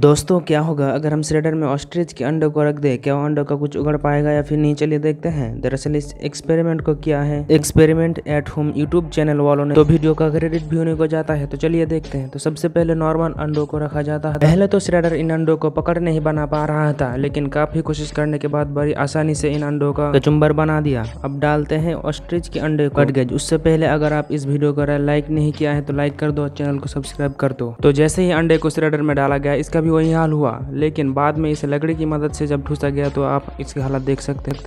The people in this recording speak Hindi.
दोस्तों क्या होगा अगर हम श्रेडर में ऑस्ट्रिच के अंडों को रख दें क्या वो अंडों का कुछ उगड़ पाएगा या फिर नहीं चलिए देखते हैं दरअसल इस एक्सपेरिमेंट को किया है experiment at home YouTube channel वालों ने तो वीडियो का क्रेडिट भी होने को जाता है तो चलिए देखते हैं तो सबसे पहले नॉर्मल अंडों को रखा जाता है पहले तो श्रेडर इन अंडो को पकड़ नहीं बना पा रहा था लेकिन काफी कोशिश करने के बाद बड़ी आसानी से इन अंडो का चुम्बर बना दिया अब डालते हैं ऑस्ट्रिच के अंडे कट गए उससे पहले अगर आप इस वीडियो को लाइक नहीं किया है तो लाइक कर दो चैनल को सब्सक्राइब कर दो तो जैसे ही अंडे को श्रेडर में डाला गया इसका भी वही हाल हुआ लेकिन बाद में इसे लकड़ी की मदद से जब ढूंसा गया तो आप इसकी हालत देख सकते थे